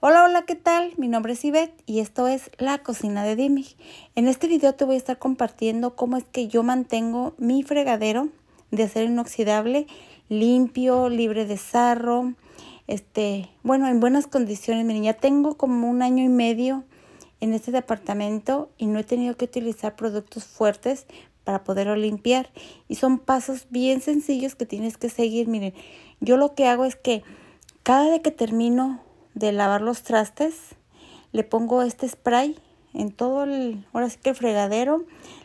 Hola, hola, ¿qué tal? Mi nombre es Ivette y esto es La Cocina de Dimi. En este video te voy a estar compartiendo cómo es que yo mantengo mi fregadero de acero inoxidable limpio, libre de sarro, este, bueno, en buenas condiciones. Miren, ya tengo como un año y medio en este departamento y no he tenido que utilizar productos fuertes para poderlo limpiar. Y son pasos bien sencillos que tienes que seguir. Miren, yo lo que hago es que cada vez que termino de lavar los trastes, le pongo este spray en todo el, ahora sí que el fregadero,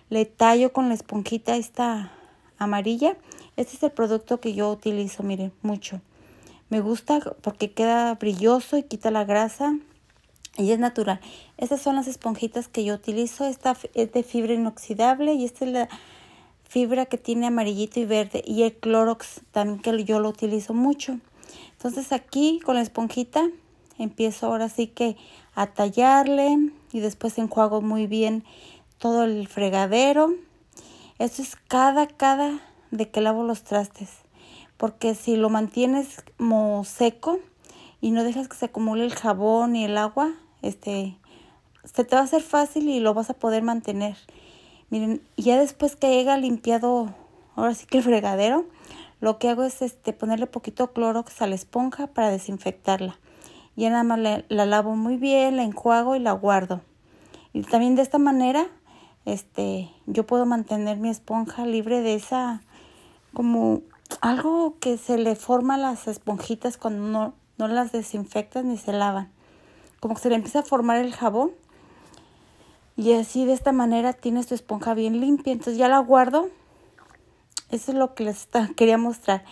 le tallo con la esponjita esta amarilla. Este es el producto que yo utilizo, miren, mucho. Me gusta porque queda brilloso y quita la grasa y es natural. Estas son las esponjitas que yo utilizo. Esta es de fibra inoxidable y esta es la fibra que tiene amarillito y verde. Y el Clorox también que yo lo utilizo mucho. Entonces aquí con la esponjita empiezo ahora sí que a tallarle y después enjuago muy bien todo el fregadero. Esto es cada, cada de que lavo los trastes, porque si lo mantienes como seco y no dejas que se acumule el jabón y el agua, este, se te va a hacer fácil y lo vas a poder mantener. Miren, ya después que llega limpiado, ahora sí que el fregadero, lo que hago es este, ponerle poquito clorox a la esponja para desinfectarla. Y nada más la, lavo muy bien, la enjuago y la guardo. Y también de esta manera, este, yo puedo mantener mi esponja libre de esa, como algo que se le forma a las esponjitas cuando no, las desinfectas ni se lavan. Como que se le empieza a formar el jabón. Y así de esta manera tienes tu esponja bien limpia. Entonces ya la guardo. Eso es lo que les quería mostrar.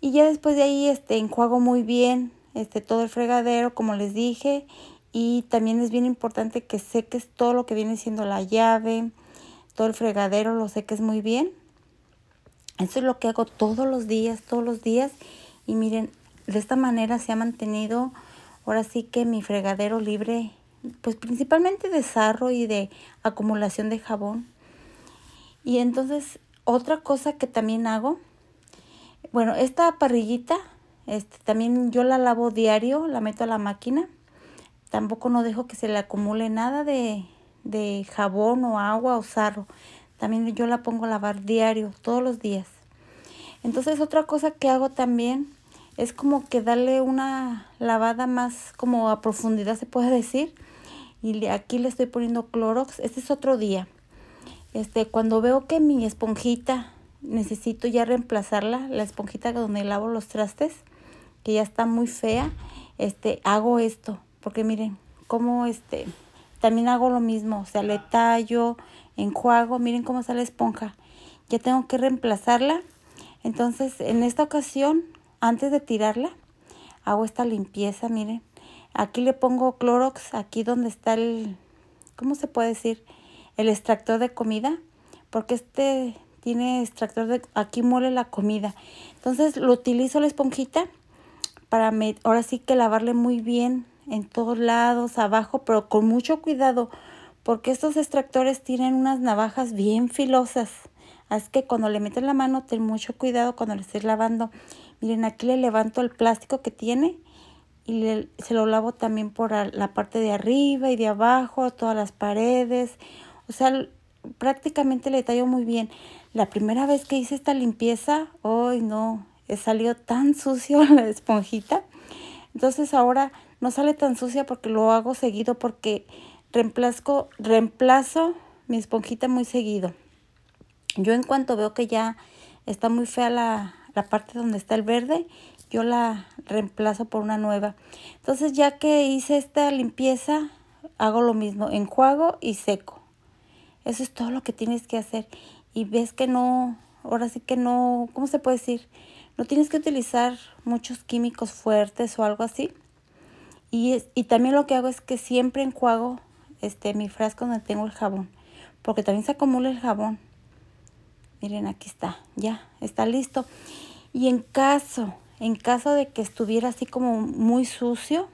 Y ya después de ahí este, enjuago muy bien este, todo el fregadero, como les dije. Y también es bien importante que seques todo lo que viene siendo la llave, todo el fregadero, lo seques muy bien. Eso es lo que hago todos los días, todos los días. Y miren, de esta manera se ha mantenido ahora sí que mi fregadero libre, pues principalmente de sarro y de acumulación de jabón. Y entonces, otra cosa que también hago, bueno, esta parrillita este, también yo la lavo diario, la meto a la máquina. Tampoco no dejo que se le acumule nada de, jabón o agua o sarro. También yo la pongo a lavar diario, todos los días. Entonces otra cosa que hago también es como que darle una lavada más como a profundidad se puede decir. Y aquí le estoy poniendo Clorox. Este es otro día. Este, cuando veo que mi esponjita necesito ya reemplazarla, la esponjita donde lavo los trastes, que ya está muy fea, este, hago esto, porque miren, como este, también hago lo mismo, o sea, le tallo, enjuago, miren cómo sale esponja. Ya tengo que reemplazarla. Entonces, en esta ocasión, antes de tirarla, hago esta limpieza, miren. Aquí le pongo Clorox, aquí donde está el, ¿cómo se puede decir? El extractor de comida, porque este tiene extractor de, aquí muele la comida. Entonces, lo utilizo la esponjita ahora sí que lavarle muy bien en todos lados, abajo, pero con mucho cuidado, porque estos extractores tienen unas navajas bien filosas. Así que cuando le metes la mano, ten mucho cuidado cuando le estés lavando. Miren, aquí le levanto el plástico que tiene y se lo lavo también por la parte de arriba y de abajo, todas las paredes. O sea, prácticamente le tallo muy bien. La primera vez que hice esta limpieza, ¡ay no, salió tan sucio la esponjita. Entonces ahora no sale tan sucia porque lo hago seguido porque reemplazo, reemplazo mi esponjita muy seguido. Yo en cuanto veo que ya está muy fea la, la parte donde está el verde, yo la reemplazo por una nueva. Entonces ya que hice esta limpieza, hago lo mismo, enjuago y seco. Eso es todo lo que tienes que hacer. Y ves que no, ahora sí que no, ¿cómo se puede decir? No tienes que utilizar muchos químicos fuertes o algo así. Y, también lo que hago es que siempre enjuago este, mi frasco donde tengo el jabón, porque también se acumula el jabón. Miren, aquí está, ya, está listo. Y en caso, en caso de que estuviera así como muy sucio,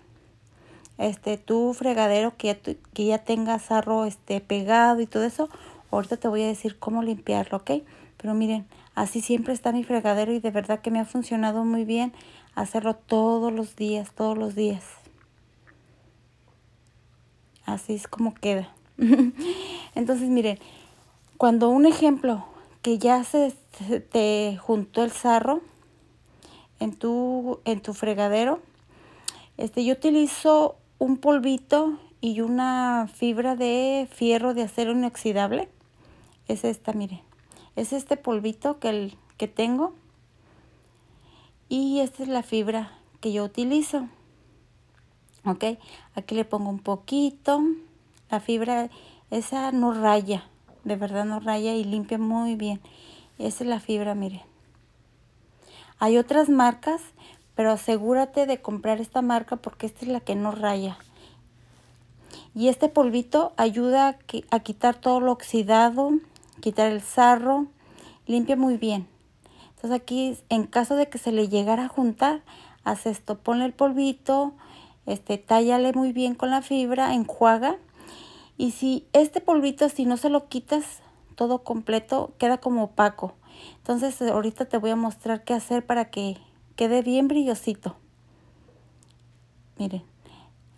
este, tu fregadero que ya, que ya tengas sarro este, pegado y todo eso, ahorita te voy a decir cómo limpiarlo, ¿ok? Pero miren, así siempre está mi fregadero y de verdad que me ha funcionado muy bien hacerlo todos los días, todos los días. Así es como queda. Entonces, miren, cuando un ejemplo que ya se, te juntó el sarro en tu, en tu fregadero, este, yo utilizo un polvito y una fibra de fierro de acero inoxidable. Es esta, miren. Es este polvito que, el, que tengo. Y esta es la fibra que yo utilizo. Ok, aquí le pongo un poquito. La fibra, esa no raya, de verdad no raya y limpia muy bien. Esa es la fibra, miren. Hay otras marcas, pero asegúrate de comprar esta marca porque esta es la que no raya. Y este polvito ayuda a quitar todo lo oxidado, quitar el sarro, limpia muy bien. Entonces aquí, en caso de que se le llegara a juntar, haz esto, ponle el polvito, este, tállale muy bien con la fibra, enjuaga. Y si este polvito, si no se lo quitas todo completo, queda como opaco. Entonces ahorita te voy a mostrar qué hacer para que quede bien brillosito. Miren,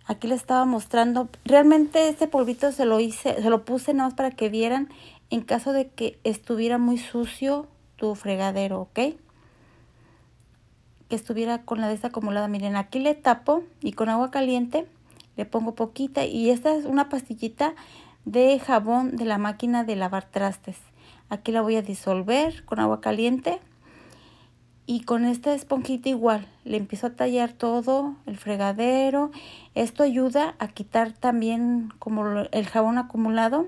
aquí les estaba mostrando. Realmente este polvito se lo hice, se lo puse nada más para que vieran en caso de que estuviera muy sucio tu fregadero, ¿ok? Que estuviera con la desacumulada. Miren, aquí le tapo y con agua caliente le pongo poquita y esta es una pastillita de jabón de la máquina de lavar trastes. Aquí la voy a disolver con agua caliente y con esta esponjita igual le empiezo a tallar todo el fregadero. Esto ayuda a quitar también como el jabón acumulado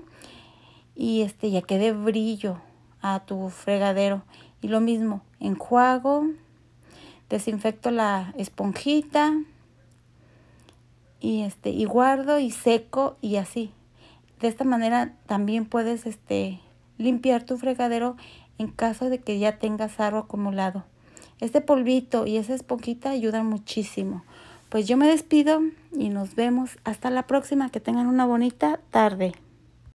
y este ya que dé brillo a tu fregadero. Y lo mismo, enjuago, desinfecto la esponjita y este y guardo y seco y así. De esta manera también puedes este limpiar tu fregadero en caso de que ya tengas aro acumulado. Este polvito y esa esponjita ayudan muchísimo. Pues yo me despido y nos vemos hasta la próxima. Que tengan una bonita tarde.